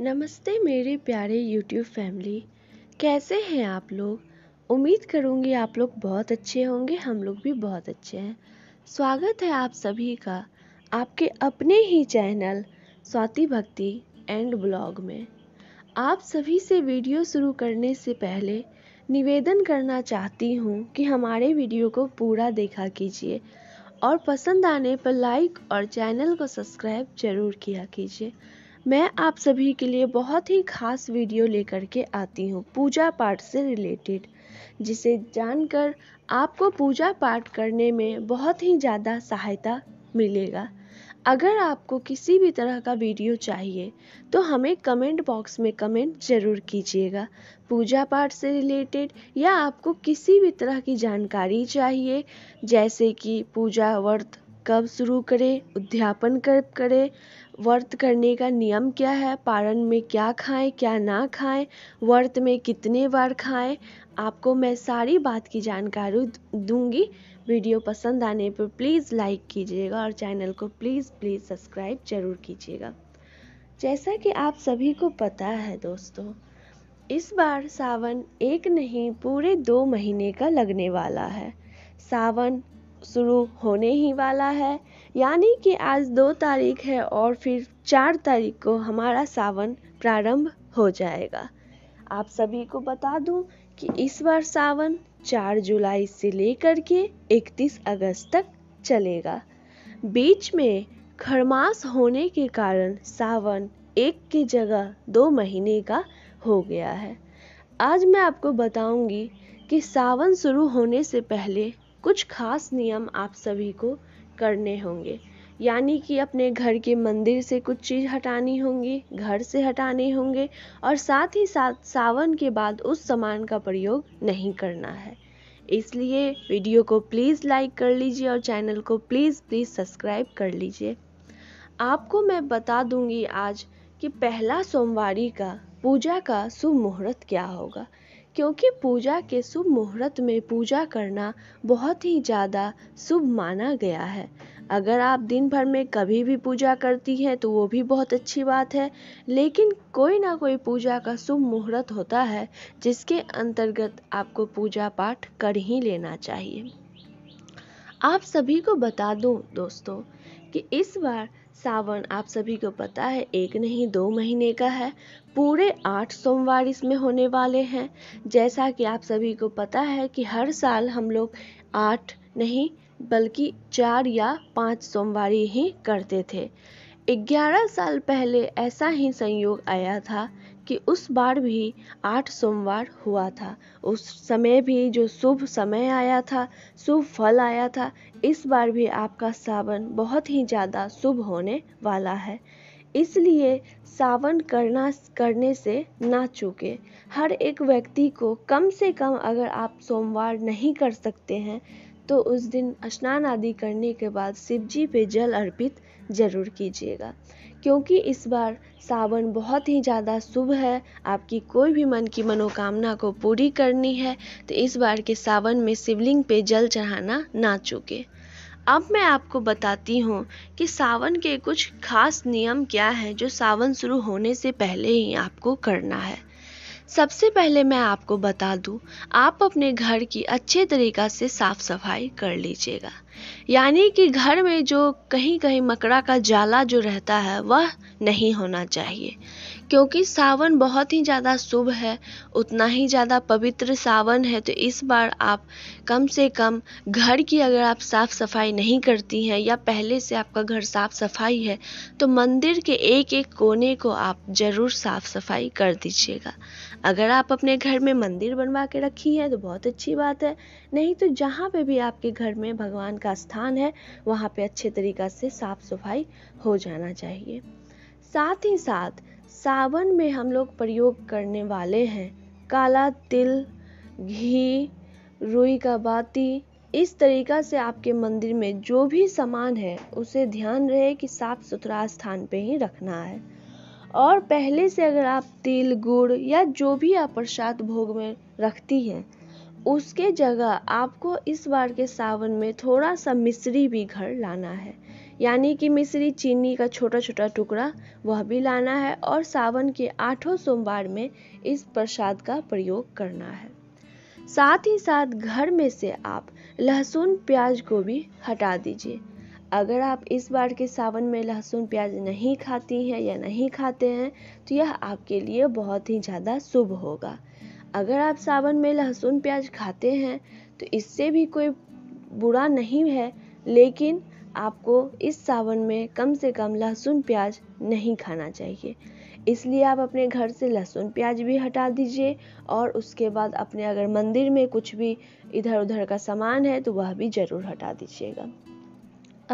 नमस्ते मेरे प्यारे YouTube फैमिली कैसे हैं आप लोग उम्मीद करूँगी आप लोग बहुत अच्छे होंगे हम लोग भी बहुत अच्छे हैं स्वागत है आप सभी का आपके अपने ही चैनल स्वाति भक्ति एंड ब्लॉग में आप सभी से वीडियो शुरू करने से पहले निवेदन करना चाहती हूँ कि हमारे वीडियो को पूरा देखा कीजिए और पसंद आने पर लाइक और चैनल को सब्सक्राइब जरूर किया कीजिए मैं आप सभी के लिए बहुत ही खास वीडियो लेकर के आती हूँ पूजा पाठ से रिलेटेड जिसे जानकर आपको पूजा पाठ करने में बहुत ही ज़्यादा सहायता मिलेगा अगर आपको किसी भी तरह का वीडियो चाहिए तो हमें कमेंट बॉक्स में कमेंट ज़रूर कीजिएगा पूजा पाठ से रिलेटेड या आपको किसी भी तरह की जानकारी चाहिए जैसे कि पूजा व्रत कब शुरू करें उद्यापन कब करें व्रत करने का नियम क्या है पारण में क्या खाएँ क्या ना खाएँ व्रत में कितने बार खाएँ आपको मैं सारी बात की जानकारी दूंगी वीडियो पसंद आने पर प्लीज़ लाइक कीजिएगा और चैनल को प्लीज़ प्लीज़ सब्सक्राइब ज़रूर कीजिएगा जैसा कि आप सभी को पता है दोस्तों इस बार सावन एक नहीं पूरे दो महीने का लगने वाला है सावन शुरू होने ही वाला है यानी कि आज दो तारीख है और फिर चार तारीख को हमारा सावन प्रारंभ हो जाएगा आप सभी को बता दूं कि इस बार सावन 4 जुलाई से लेकर के 31 अगस्त तक चलेगा बीच में खरमास होने के कारण सावन एक की जगह दो महीने का हो गया है आज मैं आपको बताऊंगी कि सावन शुरू होने से पहले कुछ खास नियम आप सभी को करने होंगे यानी कि अपने घर के मंदिर से कुछ चीज़ हटानी होंगी घर से हटाने होंगे और साथ ही साथ सावन के बाद उस सामान का प्रयोग नहीं करना है इसलिए वीडियो को प्लीज़ लाइक कर लीजिए और चैनल को प्लीज़ प्लीज़ सब्सक्राइब कर लीजिए आपको मैं बता दूंगी आज कि पहला सोमवारी का पूजा का शुभ मुहूर्त क्या होगा क्योंकि पूजा के शुभ मुहूर्त में पूजा करना बहुत ही ज़्यादा शुभ माना गया है अगर आप दिन भर में कभी भी पूजा करती हैं तो वो भी बहुत अच्छी बात है लेकिन कोई ना कोई पूजा का शुभ मुहूर्त होता है जिसके अंतर्गत आपको पूजा पाठ कर ही लेना चाहिए आप सभी को बता दूं दोस्तों कि इस बार सावन आप सभी को पता है एक नहीं दो महीने का है पूरे आठ सोमवार इसमें होने वाले हैं जैसा कि आप सभी को पता है कि हर साल हम लोग आठ नहीं बल्कि चार या पाँच सोमवारी ही करते थे ग्यारह साल पहले ऐसा ही संयोग आया था कि उस बार भी आठ सोमवार हुआ था उस समय भी जो शुभ समय आया था शुभ फल आया था इस बार भी आपका सावन बहुत ही ज़्यादा शुभ होने वाला है इसलिए सावन करना करने से ना चूके हर एक व्यक्ति को कम से कम अगर आप सोमवार नहीं कर सकते हैं तो उस दिन स्नान आदि करने के बाद शिव जी पे जल अर्पित जरूर कीजिएगा क्योंकि इस बार सावन बहुत ही ज़्यादा शुभ है आपकी कोई भी मन की मनोकामना को पूरी करनी है तो इस बार के सावन में शिवलिंग पे जल चढ़ाना ना चूके अब मैं आपको बताती हूँ कि सावन के कुछ खास नियम क्या हैं जो सावन शुरू होने से पहले ही आपको करना है सबसे पहले मैं आपको बता दूं आप अपने घर की अच्छे तरीका से साफ सफाई कर लीजिएगा यानी कि घर में जो कहीं कहीं मकड़ा का जाला जो रहता है वह नहीं होना चाहिए क्योंकि सावन बहुत ही ज़्यादा शुभ है उतना ही ज़्यादा पवित्र सावन है तो इस बार आप कम से कम घर की अगर आप साफ़ सफाई नहीं करती हैं या पहले से आपका घर साफ़ सफाई है तो मंदिर के एक एक कोने को आप ज़रूर साफ़ सफाई कर दीजिएगा अगर आप अपने घर में मंदिर बनवा के रखी है तो बहुत अच्छी बात है नहीं तो जहाँ पे भी आपके घर में भगवान का स्थान है वहाँ पे अच्छे तरीक़ा से साफ सफाई हो जाना चाहिए साथ ही साथ सावन में हम लोग प्रयोग करने वाले हैं काला तिल घी रुई का बाती इस तरीका से आपके मंदिर में जो भी सामान है उसे ध्यान रहे कि साफ सुथरा स्थान पे ही रखना है और पहले से अगर आप तिल गुड़ या जो भी आप प्रसाद भोग में रखती हैं उसके जगह आपको इस बार के सावन में थोड़ा सा मिश्री भी घर लाना है यानी कि मिश्री चीनी का छोटा छोटा टुकड़ा वह भी लाना है और सावन के आठों सोमवार में इस प्रसाद का प्रयोग करना है साथ ही साथ घर में से आप लहसुन प्याज को भी हटा दीजिए अगर आप इस बार के सावन में लहसुन प्याज नहीं खाती हैं या नहीं खाते हैं तो यह आपके लिए बहुत ही ज़्यादा शुभ होगा अगर आप सावन में लहसुन प्याज खाते हैं तो इससे भी कोई बुरा नहीं है लेकिन आपको इस सावन में कम से कम लहसुन प्याज नहीं खाना चाहिए इसलिए आप अपने घर से लहसुन प्याज भी हटा दीजिए और उसके बाद अपने अगर मंदिर में कुछ भी इधर उधर का सामान है तो वह भी ज़रूर हटा दीजिएगा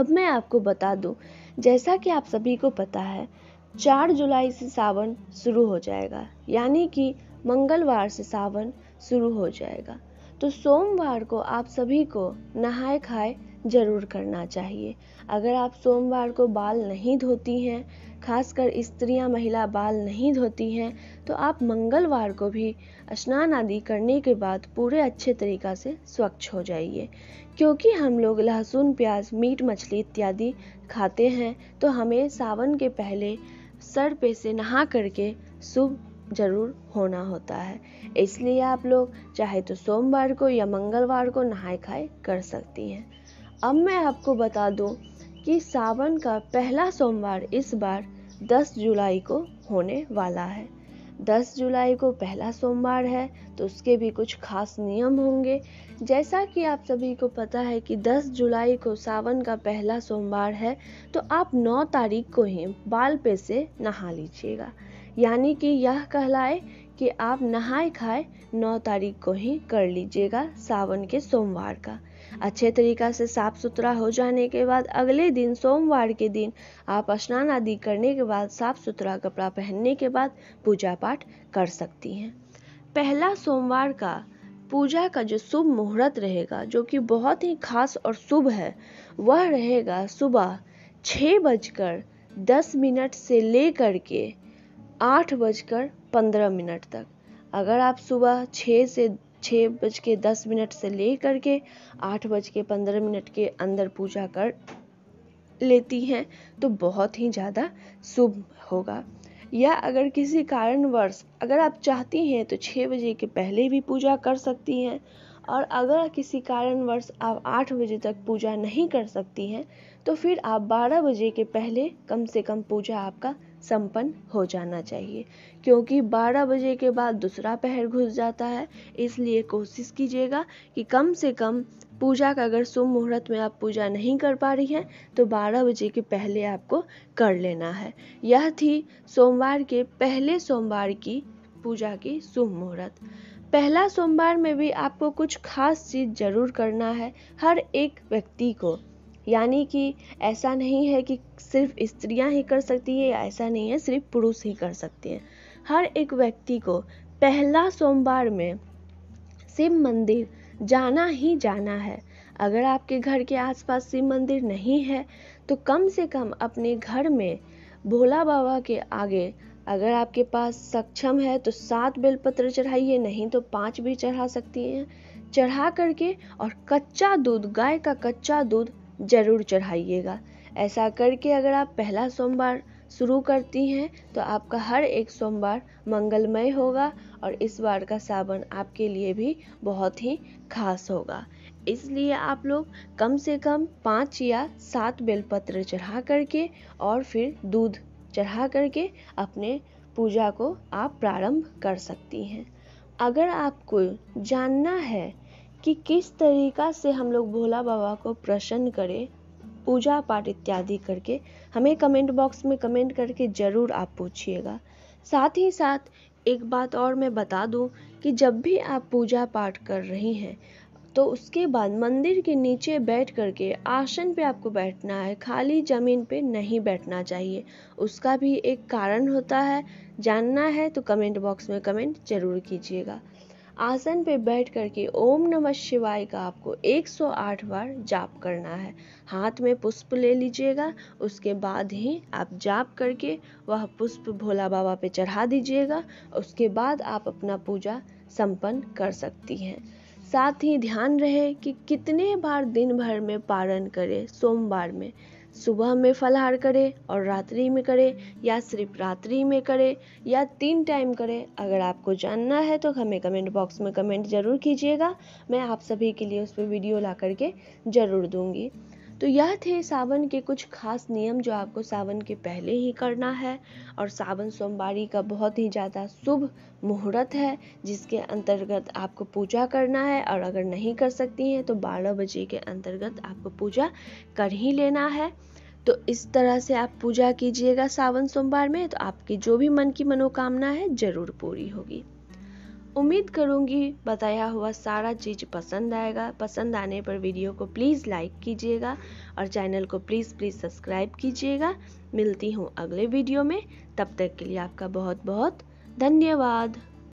अब मैं आपको बता दूं, जैसा कि आप सभी को पता है चार जुलाई से सावन शुरू हो जाएगा यानी कि मंगलवार से सावन शुरू हो जाएगा तो सोमवार को आप सभी को नहाए खाए जरूर करना चाहिए अगर आप सोमवार को बाल नहीं धोती हैं खासकर स्त्रियां महिला बाल नहीं धोती हैं तो आप मंगलवार को भी स्नान आदि करने के बाद पूरे अच्छे तरीका से स्वच्छ हो जाइए क्योंकि हम लोग लहसुन प्याज मीट मछली इत्यादि खाते हैं तो हमें सावन के पहले सर पे से नहा करके शुभ जरूर होना होता है इसलिए आप लोग चाहे तो सोमवार को या मंगलवार को नहाए खाए कर सकती हैं अब मैं आपको बता दूं कि सावन का पहला सोमवार इस बार 10 जुलाई को होने वाला है दस जुलाई को पहला सोमवार है तो उसके भी कुछ खास नियम होंगे जैसा कि आप सभी को पता है कि 10 जुलाई को सावन का पहला सोमवार है तो आप 9 तारीख को ही बाल पे से नहा लीजिएगा यानी कि यह कहलाए कि आप नहाए खाए 9 तारीख को ही कर लीजिएगा सावन के सोमवार का अच्छे तरीका से साफ सुथरा हो जाने के बाद अगले दिन सोमवार के दिन आप स्नान आदि करने के बाद साफ सुथरा कपड़ा पहनने के बाद पूजा पाठ कर सकती हैं पहला सोमवार का पूजा का जो शुभ मुहूर्त रहेगा जो कि बहुत ही खास और शुभ है वह रहेगा सुबह छः बजकर दस मिनट से लेकर के आठ बजकर पंद्रह मिनट तक अगर आप सुबह छः से छः बज के दस मिनट से ले कर के आठ बज के पंद्रह मिनट के अंदर पूजा कर लेती हैं तो बहुत ही ज़्यादा शुभ होगा या अगर किसी कारणवश अगर आप चाहती हैं तो छः बजे के पहले भी पूजा कर सकती हैं और अगर किसी कारणवश आप आठ बजे तक पूजा नहीं कर सकती हैं तो फिर आप बारह बजे के पहले कम से कम पूजा आपका संपन्न हो जाना चाहिए क्योंकि 12 बजे के बाद दूसरा पहर घुस जाता है इसलिए कोशिश कीजिएगा कि कम से कम पूजा का अगर शुभ मुहूर्त में आप पूजा नहीं कर पा रही हैं तो 12 बजे के पहले आपको कर लेना है यह थी सोमवार के पहले सोमवार की पूजा की शुभ मुहूर्त पहला सोमवार में भी आपको कुछ खास चीज़ जरूर करना है हर एक व्यक्ति को यानी कि ऐसा नहीं है कि सिर्फ स्त्रियां ही कर सकती है ऐसा नहीं है सिर्फ पुरुष ही कर सकते हैं हर एक व्यक्ति को पहला सोमवार में शिव मंदिर जाना ही जाना है अगर आपके घर के आसपास शिव मंदिर नहीं है तो कम से कम अपने घर में भोला बाबा के आगे अगर आपके पास सक्षम है तो सात बेलपत्र चढ़ाइए नहीं तो पांच भी चढ़ा सकती हैं चढ़ा करके और कच्चा दूध गाय का कच्चा दूध ज़रूर चढ़ाइएगा ऐसा करके अगर आप पहला सोमवार शुरू करती हैं तो आपका हर एक सोमवार मंगलमय होगा और इस बार का सावन आपके लिए भी बहुत ही खास होगा इसलिए आप लोग कम से कम पाँच या सात बेलपत्र चढ़ा करके और फिर दूध चढ़ा करके अपने पूजा को आप प्रारंभ कर सकती हैं अगर आपको जानना है कि किस तरीका से हम लोग भोला बाबा को प्रसन्न करें पूजा पाठ इत्यादि करके हमें कमेंट बॉक्स में कमेंट करके ज़रूर आप पूछिएगा साथ ही साथ एक बात और मैं बता दूं कि जब भी आप पूजा पाठ कर रही हैं तो उसके बाद मंदिर के नीचे बैठ करके आसन पे आपको बैठना है खाली ज़मीन पे नहीं बैठना चाहिए उसका भी एक कारण होता है जानना है तो कमेंट बॉक्स में कमेंट ज़रूर कीजिएगा आसन पे बैठ करके ओम नमः शिवाय का आपको 108 बार जाप करना है हाथ में पुष्प ले लीजिएगा उसके बाद ही आप जाप करके वह पुष्प भोला बाबा पे चढ़ा दीजिएगा उसके बाद आप अपना पूजा संपन्न कर सकती हैं साथ ही ध्यान रहे कि कितने बार दिन भर में पारण करें सोमवार में सुबह में फलहार करें और रात्रि में करे या सिर्फ रात्रि में करे या तीन टाइम करें अगर आपको जानना है तो हमें कमेंट बॉक्स में कमेंट ज़रूर कीजिएगा मैं आप सभी के लिए उस पर वीडियो ला करके ज़रूर दूंगी तो यह थे सावन के कुछ खास नियम जो आपको सावन के पहले ही करना है और सावन सोमवारी का बहुत ही ज़्यादा शुभ मुहूर्त है जिसके अंतर्गत आपको पूजा करना है और अगर नहीं कर सकती हैं तो 12 बजे के अंतर्गत आपको पूजा कर ही लेना है तो इस तरह से आप पूजा कीजिएगा सावन सोमवार में तो आपकी जो भी मन की मनोकामना है ज़रूर पूरी होगी उम्मीद करूँगी बताया हुआ सारा चीज़ पसंद आएगा पसंद आने पर वीडियो को प्लीज़ लाइक कीजिएगा और चैनल को प्लीज़ प्लीज़ सब्सक्राइब कीजिएगा मिलती हूँ अगले वीडियो में तब तक के लिए आपका बहुत बहुत धन्यवाद